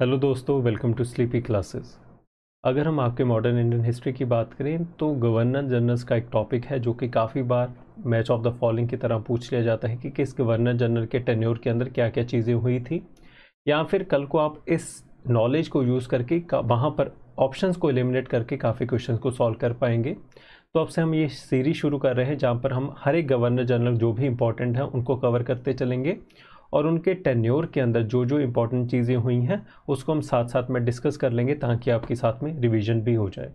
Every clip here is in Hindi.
हेलो दोस्तों वेलकम टू स्लीपी क्लासेस अगर हम आपके मॉडर्न इंडियन हिस्ट्री की बात करें तो गवर्नर जनरल्स का एक टॉपिक है जो कि काफ़ी बार मैच ऑफ द फॉलोइंग की तरह पूछ लिया जाता है कि किस गवर्नर जनरल के टेन्योर के अंदर क्या क्या चीज़ें हुई थी या फिर कल को आप इस नॉलेज को यूज़ करके वहाँ पर ऑप्शन को एलिमिनेट करके काफ़ी क्वेश्चन को सॉल्व कर पाएंगे तो अब से हम ये सीरीज शुरू कर रहे हैं जहाँ पर हम हर एक गवर्नर जनरल जो भी इंपॉर्टेंट हैं उनको कवर करते चलेंगे और उनके टेन्योर के अंदर जो जो इंपॉर्टेंट चीज़ें हुई हैं उसको हम साथ साथ में डिस्कस कर लेंगे ताकि आपके साथ में रिविजन भी हो जाए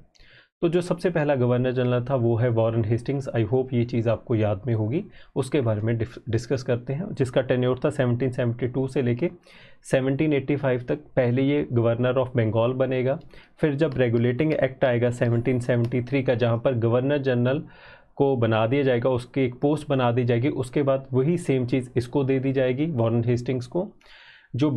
तो जो सबसे पहला गवर्नर जनरल था वो है वॉरन हेस्टिंग्स आई होप ये चीज़ आपको याद में होगी उसके बारे में डिस्कस करते हैं जिसका टेन्योर था 1772 से लेके 1785 तक पहले ये गवर्नर ऑफ बंगाल बनेगा फिर जब रेगुलेटिंग एक्ट आएगा 1773 का जहाँ पर गवर्नर जनरल को बना दिया जाएगा उसकी एक पोस्ट बना दी जाएगी उसके बाद वही सेम चीज़ इसको दे दी जाएगी वॉरन हेस्टिंग्स को जो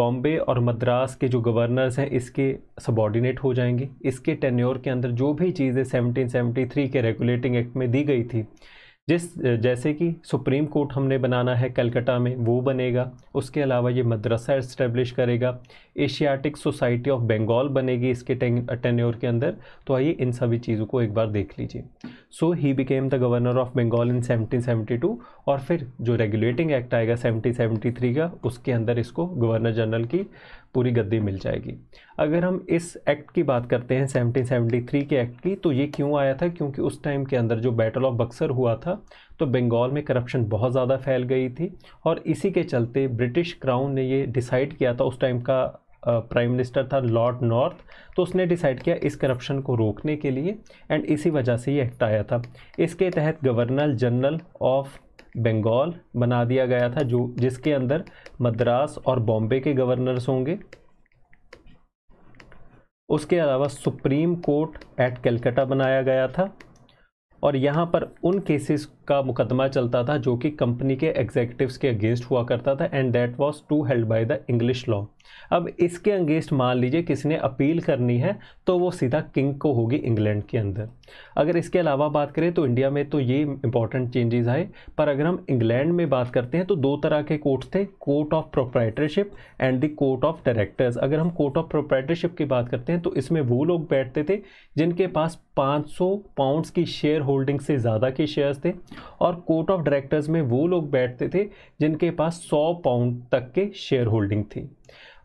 बॉम्बे और मद्रास के जो गवर्नर्स हैं इसके सबॉर्डिनेट हो जाएंगे इसके टेन्योर के अंदर जो भी चीज़ें 1773 के रेगुलेटिंग एक्ट में दी गई थी जिस जैसे कि सुप्रीम कोर्ट हमने बनाना है कलकत्ता में वो बनेगा उसके अलावा ये मदरसा इस्टेब्लिश करेगा एशियाटिक सोसाइटी ऑफ बंगाल बनेगी इसके टेन्योर के अंदर तो आइए इन सभी चीज़ों को एक बार देख लीजिए so he became the governor of Bengal in 1772 और फिर जो रेगुलेटिंग एक्ट आएगा 1773 का उसके अंदर इसको गवर्नर जनरल की पूरी गद्दी मिल जाएगी अगर हम इस एक्ट की बात करते हैं 1773 के एक्ट की तो ये क्यों आया था क्योंकि उस टाइम के अंदर जो बैटल ऑफ बक्सर हुआ था तो बंगाल में करप्शन बहुत ज़्यादा फैल गई थी और इसी के चलते ब्रिटिश क्राउन ने ये डिसाइड किया था उस टाइम का प्राइम मिनिस्टर था लॉर्ड नॉर्थ तो उसने डिसाइड किया इस करप्शन को रोकने के लिए एंड इसी वजह से ये एक्ट आया था इसके तहत गवर्नर जनरल ऑफ बंगाल बना दिया गया था जो जिसके अंदर मद्रास और बॉम्बे के गवर्नर्स होंगे उसके अलावा सुप्रीम कोर्ट एट कलकत्ता बनाया गया था और यहाँ पर उन केसेस का मुकदमा चलता था जो कि कंपनी के एग्जीक्यूटिव्स के अगेंस्ट हुआ करता था and that was to held by the English law अब इसके अगेंस्ट मान लीजिए किसी ने अपील करनी है तो वो सीधा किंग को होगी इंग्लैंड के अंदर अगर इसके अलावा बात करें तो इंडिया में तो ये इंपॉर्टेंट चेंजेस आए पर अगर हम इंग्लैंड में बात करते हैं तो दो तरह के कोर्ट्स थे court of proprietorship and the court of directors अगर हम कोर्ट ऑफ प्रोप्राइटरशिप की बात करते हैं तो इसमें वो लोग बैठते थे जिनके पास 500 पाउंड्स की शेयर होल्डिंग से ज़्यादा के शेयर्स थे और कोर्ट ऑफ डायरेक्टर्स में वो लोग बैठते थे जिनके पास 100 पाउंड तक के शेयर होल्डिंग थी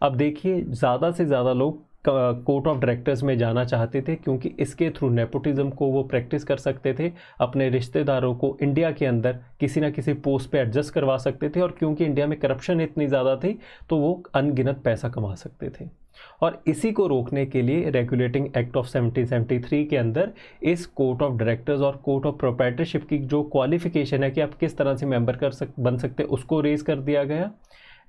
अब देखिए ज़्यादा से ज़्यादा लोग कोर्ट ऑफ डायरेक्टर्स में जाना चाहते थे क्योंकि इसके थ्रू नेपोटिज्म को वो प्रैक्टिस कर सकते थे अपने रिश्तेदारों को इंडिया के अंदर किसी ना किसी पोस्ट पे एडजस्ट करवा सकते थे और क्योंकि इंडिया में करप्शन इतनी ज़्यादा थी तो वो अनगिनत पैसा कमा सकते थे और इसी को रोकने के लिए रेगुलेटिंग एक्ट ऑफ 1773 के अंदर इस कोर्ट ऑफ डायरेक्टर्स और कोर्ट ऑफ प्रोप्राइटरशिप की जो क्वालिफिकेशन है कि आप किस तरह से मेंबर कर सक बन सकते उसको रेज कर दिया गया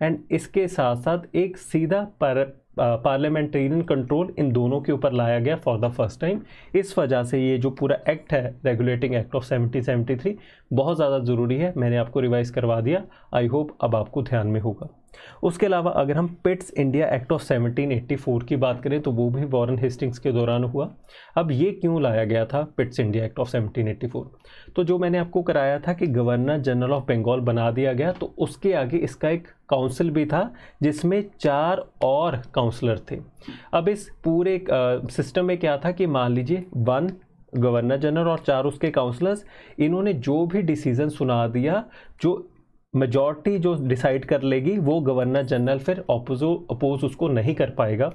एंड इसके साथ साथ एक सीधा पर पार्लियामेंटेरियन कंट्रोल इन दोनों के ऊपर लाया गया फॉर द फर्स्ट टाइम इस वजह से ये जो पूरा एक्ट है regulating act of seventeen seventy three बहुत ज़्यादा ज़रूरी है मैंने आपको रिवाइज़ करवा दिया आई होप अब आपको ध्यान में होगा उसके अलावा अगर हम Pitt's India act of seventeen eighty four की बात करें तो वो भी वॉरन हेस्टिंग्स के दौरान हुआ अब ये क्यों लाया गया था Pitt's India act of seventeen eighty four तो जो मैंने आपको कराया था कि गवर्नर जनरल ऑफ बंगाल बना दिया गया तो उसके आगे इसका एक काउंसिल भी था जिसमें चार और काउंसलर थे अब इस पूरे सिस्टम में क्या था कि मान लीजिए वन गवर्नर जनरल और चार उसके काउंसलर्स इन्होंने जो भी डिसीजन सुना दिया जो मेजॉरिटी जो डिसाइड कर लेगी वो गवर्नर जनरल फिर अपोजो अपोज उसको नहीं कर पाएगा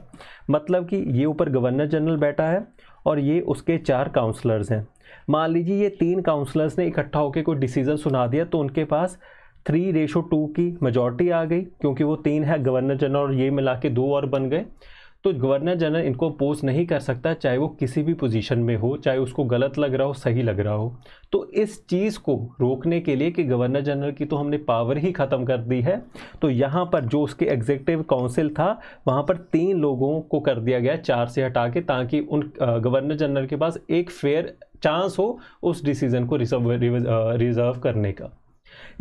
मतलब कि ये ऊपर गवर्नर जनरल बैठा है और ये उसके चार काउंसलर्स हैं मान लीजिए ये तीन काउंसलर्स ने इकट्ठा होकर कोई डिसीजन सुना दिया तो उनके पास थ्री रेशो टू की मेजोरिटी आ गई क्योंकि वो तीन है गवर्नर जनरल और ये मिला के दो और बन गए तो गवर्नर जनरल इनको अपोज नहीं कर सकता चाहे वो किसी भी पोजीशन में हो चाहे उसको गलत लग रहा हो सही लग रहा हो तो इस चीज़ को रोकने के लिए कि गवर्नर जनरल की तो हमने पावर ही ख़त्म कर दी है तो यहाँ पर जो उसके एग्जेक्टिव काउंसिल था वहाँ पर तीन लोगों को कर दिया गया चार से हटा के ताकि उन गवर्नर जनरल के पास एक फेयर चांस हो उस डिसीज़न को रिजर्व रिजर्व करने का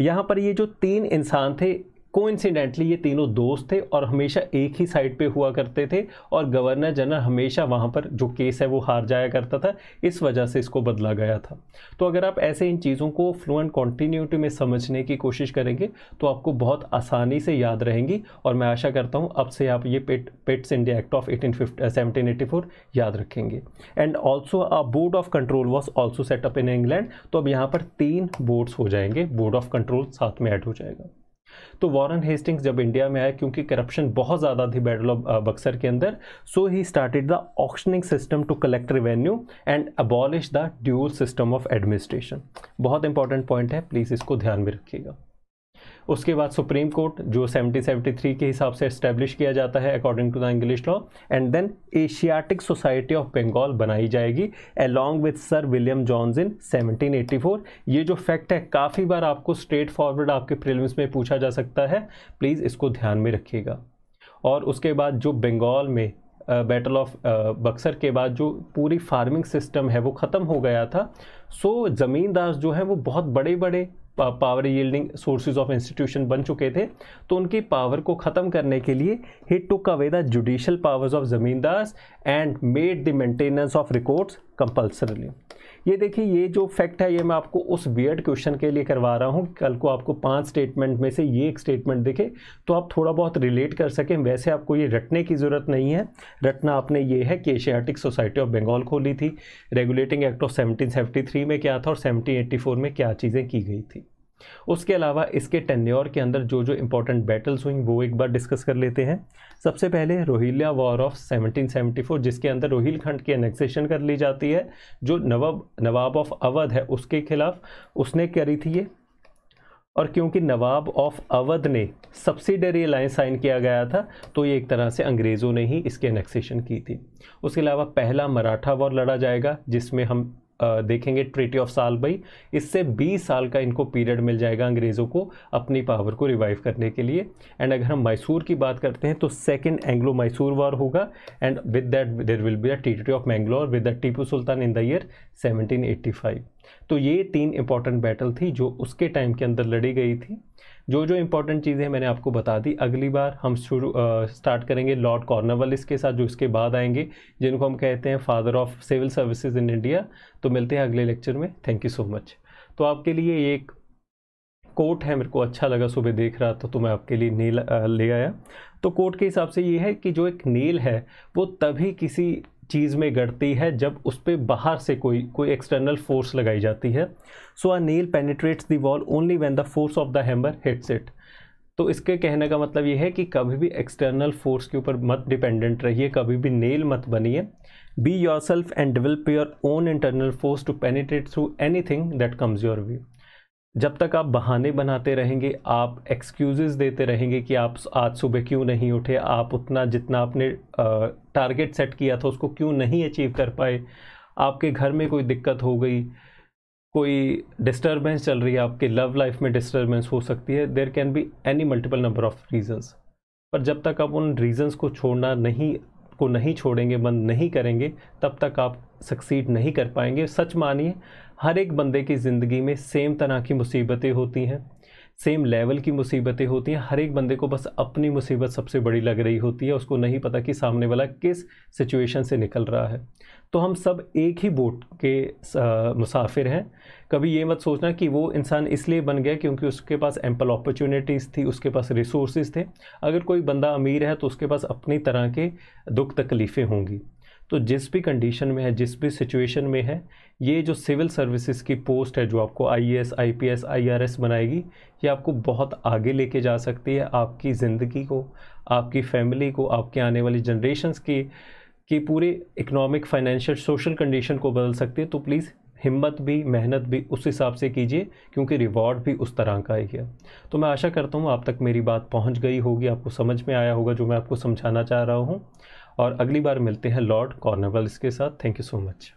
यहाँ पर ये जो तीन इंसान थे कोइंसिडेंटली ये तीनों दोस्त थे और हमेशा एक ही साइड पे हुआ करते थे और गवर्नर जनरल हमेशा वहाँ पर जो केस है वो हार जाया करता था इस वजह से इसको बदला गया था तो अगर आप ऐसे इन चीज़ों को फ्लुएंट कॉन्टीन्यूटी में समझने की कोशिश करेंगे तो आपको बहुत आसानी से याद रहेंगी और मैं आशा करता हूँ अब से आप ये Pitt Pitt's India act of eighteen fifty याद रखेंगे and also a board of control was also set up in England तो अब यहाँ पर तीन बोर्ड्स हो जाएंगे बोर्ड ऑफ कंट्रोल साथ में ऐड हो जाएगा तो वॉरन हेस्टिंग्स जब इंडिया में आए क्योंकि करप्शन बहुत ज़्यादा थी बैटल ऑफ बक्सर के अंदर so he started the auctioning system to collect revenue and abolish the dual system of administration बहुत इंपॉर्टेंट पॉइंट है प्लीज़ इसको ध्यान में रखिएगा उसके बाद सुप्रीम कोर्ट जो 1773 के हिसाब से इस्टेब्लिश किया जाता है according to the English law and then Asiatic society of Bengal बनाई जाएगी along with sir William Jones in seventeen ये जो फैक्ट है काफ़ी बार आपको स्ट्रेट फॉरवर्ड आपके प्रिलिम्स में पूछा जा सकता है प्लीज़ इसको ध्यान में रखिएगा और उसके बाद जो बंगाल में बैटल ऑफ बक्सर के बाद जो पूरी फार्मिंग सिस्टम है वो ख़त्म हो गया था सो ज़मींदार जो है वो बहुत बड़े बड़े power yielding sources of institution बन चुके थे तो उनकी पावर को ख़त्म करने के लिए ही took away the judicial powers of zamindars and made the maintenance of records compulsorily ये देखिए ये जो फैक्ट है ये मैं आपको उस बियड क्वेश्चन के लिए करवा रहा हूँ कल को आपको पांच स्टेटमेंट में से ये एक स्टेटमेंट देखे तो आप थोड़ा बहुत रिलेट कर सकें वैसे आपको ये रटने की ज़रूरत नहीं है रटना आपने ये है कि एशियाटिक सोसाइटी ऑफ बंगाल खोली थी रेगुलेटिंग एक्ट ऑफ सेवनटीन में क्या था और सेवनटीन में क्या चीज़ें की गई थी उसके अलावा इसके टेन्योर के अंदर जो जो इंपॉर्टेंट बैटल्स हुई वो एक बार डिस्कस कर लेते हैं सबसे पहले रोहिल्या वॉर ऑफ 1774 जिसके अंदर रोहिलखंड की एनेक्सेशन कर ली जाती है जो नवाब नवाब ऑफ अवध है उसके खिलाफ उसने करी थी ये और क्योंकि नवाब ऑफ अवध ने सब्सिडरी अलायंस साइन किया गया था तो ये एक तरह से अंग्रेज़ों ने ही इसके एनेक्सेशन की थी उसके अलावा पहला मराठा वॉर लड़ा जाएगा जिसमें हम देखेंगे ट्रीटी ऑफ साल भाई इससे 20 साल का इनको पीरियड मिल जाएगा अंग्रेज़ों को अपनी पावर को रिवाइव करने के लिए एंड अगर हम मैसूर की बात करते हैं तो सेकेंड एंग्लो मैसूर वॉर होगा and with that there will be a treaty of Mangalore with the Tipu Sultan in the year five तो ये तीन इंपॉर्टेंट बैटल थी जो उसके टाइम के अंदर लड़ी गई थी जो जो इंपॉर्टेंट चीज़ें मैंने आपको बता दी अगली बार हम शुरू स्टार्ट करेंगे लॉर्ड कॉर्नवल इसके साथ जो इसके बाद आएंगे जिनको हम कहते हैं father of civil services in India तो मिलते हैं अगले लेक्चर में थैंक यू सो मच तो आपके लिए एक कोट है मेरे को अच्छा लगा सुबह देख रहा था तो मैं आपके लिए नील ले आया तो कोट के हिसाब से ये है कि जो एक नील है वो तभी किसी चीज़ में गढ़ती है जब उस पर बाहर से कोई कोई एक्सटर्नल फोर्स लगाई जाती है so a nail penetrates the wall only when the force of the hammer hits it तो इसके कहने का मतलब ये है कि कभी भी एक्सटर्नल फोर्स के ऊपर मत डिपेंडेंट रहिए कभी भी नेल मत बनिए be yourself and develop your own internal force to penetrate through anything that comes your view जब तक आप बहाने बनाते रहेंगे आप एक्सक्यूजेस देते रहेंगे कि आप आज सुबह क्यों नहीं उठे आप उतना जितना आपने टारगेट सेट किया था उसको क्यों नहीं अचीव कर पाए आपके घर में कोई दिक्कत हो गई कोई डिस्टर्बेंस चल रही है आपके लव लाइफ में डिस्टर्बेंस हो सकती है there can be any multiple number of reasons पर जब तक आप उन रीज़न्स को छोड़ना नहीं को नहीं छोड़ेंगे बंद नहीं करेंगे तब तक आप सक्सीड नहीं कर पाएंगे सच मानिए हर एक बंदे की ज़िंदगी में सेम तरह की मुसीबतें होती हैं सेम लेवल की मुसीबतें होती हैं हर एक बंदे को बस अपनी मुसीबत सबसे बड़ी लग रही होती है उसको नहीं पता कि सामने वाला किस सिचुएशन से निकल रहा है तो हम सब एक ही बोट के मुसाफिर हैं कभी ये मत सोचना कि वो इंसान इसलिए बन गया क्योंकि उसके पास एम्पल अपॉर्चुनिटीज़ थी उसके पास रिसोर्सेज थे अगर कोई बंदा अमीर है तो उसके पास अपनी तरह के दुख तकलीफ़ें होंगी तो जिस भी कंडीशन में है जिस भी सिचुएशन में है ये जो सिविल सर्विसेज की पोस्ट है जो आपको आईएएस, आईपीएस, आईआरएस बनाएगी ये आपको बहुत आगे लेके जा सकती है आपकी ज़िंदगी को आपकी फैमिली को आपके आने वाली जनरेशन्स की की पूरी इकोनॉमिक फाइनेंशियल सोशल कंडीशन को बदल सकती है तो प्लीज़ हिम्मत भी मेहनत भी उस हिसाब से कीजिए क्योंकि रिवॉर्ड भी उस तरह का ही है तो मैं आशा करता हूँ आप तक मेरी बात पहुँच गई होगी आपको समझ में आया होगा जो मैं आपको समझाना चाह रहा हूँ और अगली बार मिलते हैं लॉर्ड कॉर्नवल्स के साथ थैंक यू सो मच